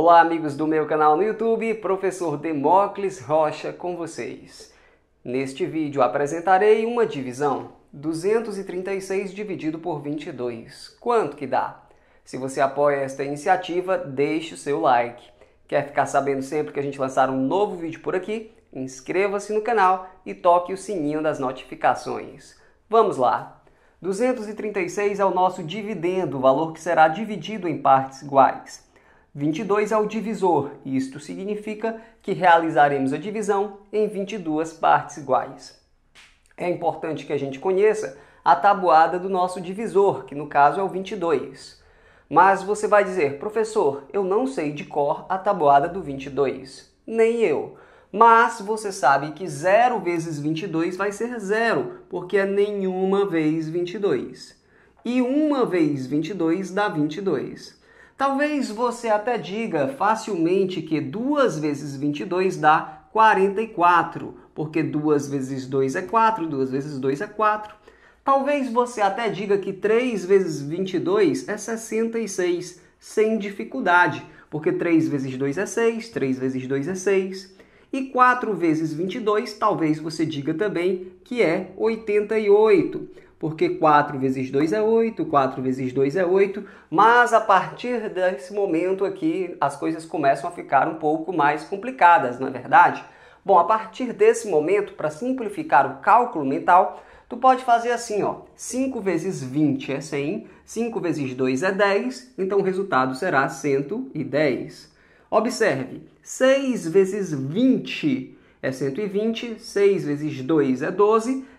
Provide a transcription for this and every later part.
Olá, amigos do meu canal no YouTube, professor Demócles Rocha com vocês. Neste vídeo apresentarei uma divisão, 236 dividido por 22. Quanto que dá? Se você apoia esta iniciativa, deixe o seu like. Quer ficar sabendo sempre que a gente lançar um novo vídeo por aqui? Inscreva-se no canal e toque o sininho das notificações. Vamos lá! 236 é o nosso dividendo, o valor que será dividido em partes iguais. 22 é o divisor, e isto significa que realizaremos a divisão em 22 partes iguais. É importante que a gente conheça a tabuada do nosso divisor, que no caso é o 22. Mas você vai dizer, professor, eu não sei de cor a tabuada do 22. Nem eu. Mas você sabe que 0 vezes 22 vai ser 0, porque é nenhuma vez 22. E uma vez 22 dá 22. Talvez você até diga facilmente que 2 vezes 22 dá 44, porque 2 vezes 2 é 4, 2 vezes 2 é 4. Talvez você até diga que 3 vezes 22 é 66, sem dificuldade, porque 3 vezes 2 é 6, 3 vezes 2 é 6. E 4 vezes 22, talvez você diga também que é 88 porque 4 vezes 2 é 8, 4 vezes 2 é 8, mas a partir desse momento aqui as coisas começam a ficar um pouco mais complicadas, não é verdade? Bom, a partir desse momento, para simplificar o cálculo mental, tu pode fazer assim, ó, 5 vezes 20 é 100, 5 vezes 2 é 10, então o resultado será 110. Observe, 6 vezes 20 é 120, 6 vezes 2 é 12,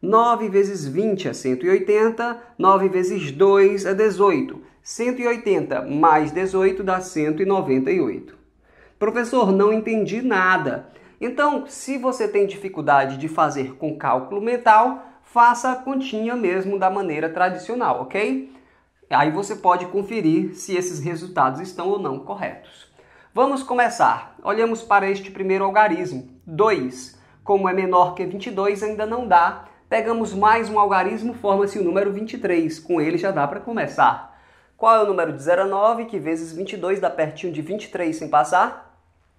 9 vezes 20 é 180, 9 vezes 2 é 18. 180 mais 18 dá 198. Professor, não entendi nada. Então, se você tem dificuldade de fazer com cálculo mental, faça a continha mesmo da maneira tradicional, ok? Aí você pode conferir se esses resultados estão ou não corretos. Vamos começar. Olhamos para este primeiro algarismo. 2. Como é menor que 22, ainda não dá. Pegamos mais um algarismo, forma-se o número 23. Com ele já dá para começar. Qual é o número de 0 a 9, que vezes 22 dá pertinho de 23 sem passar?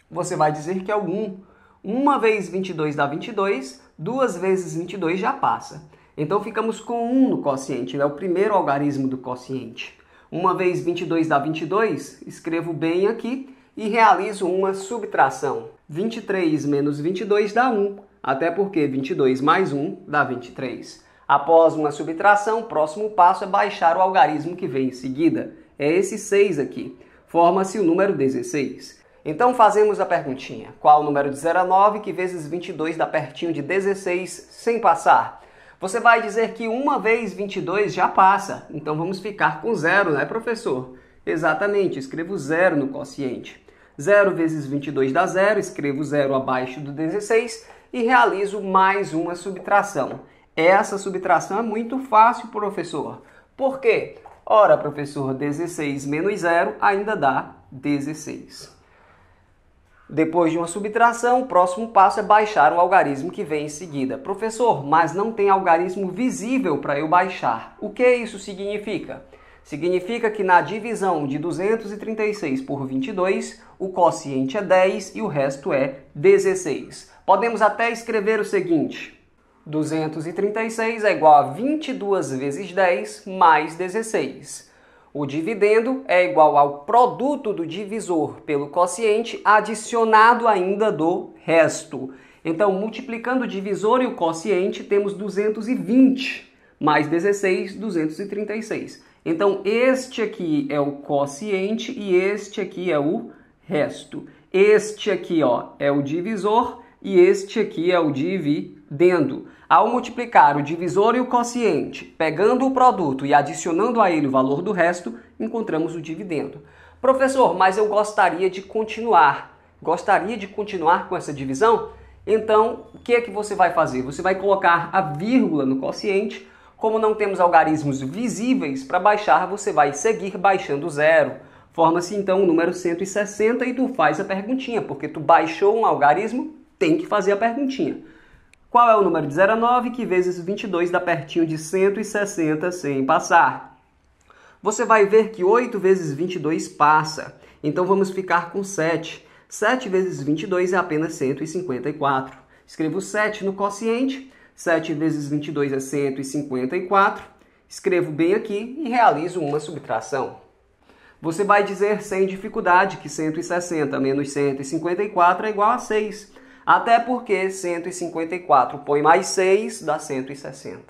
Você vai dizer que é o 1. Uma vez 22 dá 22, duas vezes 22 já passa. Então ficamos com 1 no quociente, é o primeiro algarismo do quociente. Uma vez 22 dá 22, escrevo bem aqui e realizo uma subtração. 23 menos 22 dá 1. Até porque 22 mais 1 dá 23. Após uma subtração, o próximo passo é baixar o algarismo que vem em seguida. É esse 6 aqui. Forma-se o número 16. Então fazemos a perguntinha. Qual o número de 0 a 9 que vezes 22 dá pertinho de 16 sem passar? Você vai dizer que uma vez 22 já passa. Então vamos ficar com 0, né, professor? Exatamente, escrevo 0 no quociente. 0 vezes 22 dá 0, escrevo 0 abaixo do 16 e realizo mais uma subtração. Essa subtração é muito fácil, professor. Por quê? Ora, professor, 16 menos 0 ainda dá 16. Depois de uma subtração, o próximo passo é baixar o algarismo que vem em seguida. Professor, mas não tem algarismo visível para eu baixar. O que isso significa? Significa que na divisão de 236 por 22, o quociente é 10 e o resto é 16. Podemos até escrever o seguinte: 236 é igual a 22 vezes 10 mais 16. O dividendo é igual ao produto do divisor pelo quociente adicionado ainda do resto. Então, multiplicando o divisor e o quociente, temos 220 mais 16, 236. Então, este aqui é o quociente e este aqui é o resto. Este aqui ó, é o divisor e este aqui é o dividendo. Ao multiplicar o divisor e o quociente, pegando o produto e adicionando a ele o valor do resto, encontramos o dividendo. Professor, mas eu gostaria de continuar. Gostaria de continuar com essa divisão? Então, o que é que você vai fazer? Você vai colocar a vírgula no quociente. Como não temos algarismos visíveis para baixar, você vai seguir baixando zero. Forma-se então o número 160 e tu faz a perguntinha, porque tu baixou um algarismo tem que fazer a perguntinha. Qual é o número de 0 a 9 que vezes 22 dá pertinho de 160 sem passar? Você vai ver que 8 vezes 22 passa, então vamos ficar com 7. 7 vezes 22 é apenas 154. Escrevo 7 no quociente, 7 vezes 22 é 154. Escrevo bem aqui e realizo uma subtração. Você vai dizer sem dificuldade que 160 menos 154 é igual a 6. Até porque 154 põe mais 6 dá 160.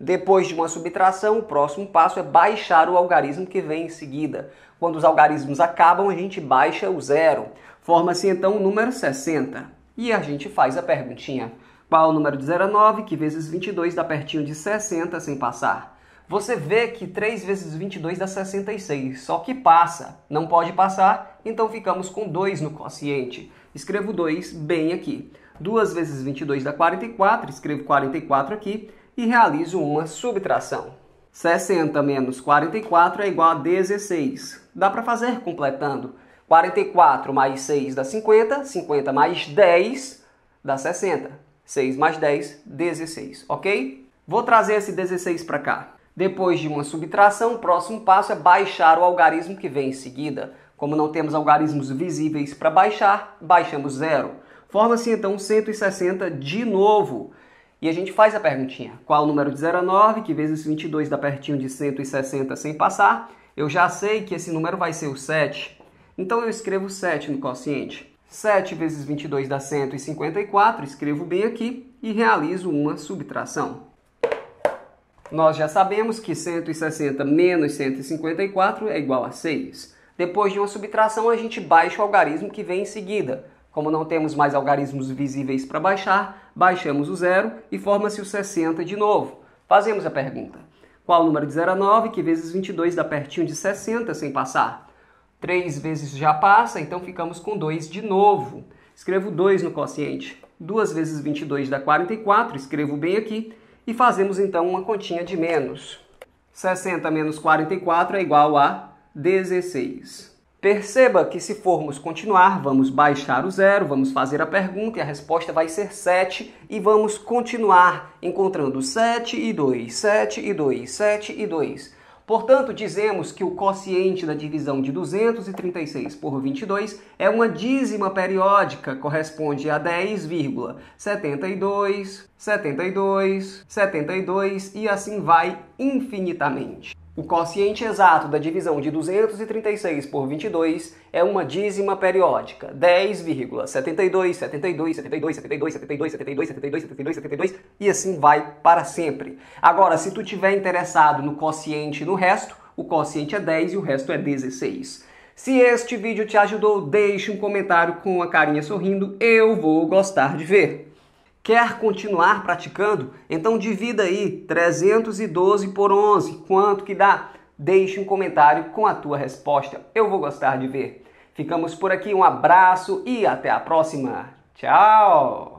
Depois de uma subtração, o próximo passo é baixar o algarismo que vem em seguida. Quando os algarismos acabam, a gente baixa o zero. Forma-se então o número 60. E a gente faz a perguntinha. Qual o número de 0 a 9, que vezes 22 dá pertinho de 60 sem passar? Você vê que 3 vezes 22 dá 66, só que passa. Não pode passar, então ficamos com 2 no quociente escrevo 2 bem aqui. 2 vezes 22 dá 44, escrevo 44 aqui e realizo uma subtração. 60 menos 44 é igual a 16. Dá para fazer completando. 44 mais 6 dá 50, 50 mais 10 dá 60. 6 mais 10, 16, ok? Vou trazer esse 16 para cá. Depois de uma subtração, o próximo passo é baixar o algarismo que vem em seguida. Como não temos algarismos visíveis para baixar, baixamos zero. Forma-se então 160 de novo. E a gente faz a perguntinha: qual o número de 0 a 9, que vezes 22 dá pertinho de 160 sem passar? Eu já sei que esse número vai ser o 7. Então eu escrevo 7 no quociente. 7 vezes 22 dá 154, escrevo bem aqui e realizo uma subtração. Nós já sabemos que 160 menos 154 é igual a 6. Depois de uma subtração, a gente baixa o algarismo que vem em seguida. Como não temos mais algarismos visíveis para baixar, baixamos o zero e forma-se o 60 de novo. Fazemos a pergunta. Qual o número de 0 a 9 que vezes 22 dá pertinho de 60 sem passar? 3 vezes já passa, então ficamos com 2 de novo. Escrevo 2 no quociente. 2 vezes 22 dá 44, escrevo bem aqui. E fazemos então uma continha de menos. 60 menos 44 é igual a 16. Perceba que se formos continuar, vamos baixar o zero, vamos fazer a pergunta e a resposta vai ser 7 e vamos continuar encontrando 7 e 2, 7 e 2, 7 e 2. Portanto, dizemos que o quociente da divisão de 236 por 22 é uma dízima periódica, corresponde a 10,72, 72, 72 e assim vai infinitamente. O quociente exato da divisão de 236 por 22 é uma dízima periódica, 10,72, 72, 72, 72, 72, 72, 72, 72, 72, e assim vai para sempre. Agora, se tu tiver interessado no quociente e no resto, o quociente é 10 e o resto é 16. Se este vídeo te ajudou, deixe um comentário com a carinha sorrindo, eu vou gostar de ver. Quer continuar praticando? Então divida aí 312 por 11. Quanto que dá? Deixe um comentário com a tua resposta. Eu vou gostar de ver. Ficamos por aqui, um abraço e até a próxima. Tchau!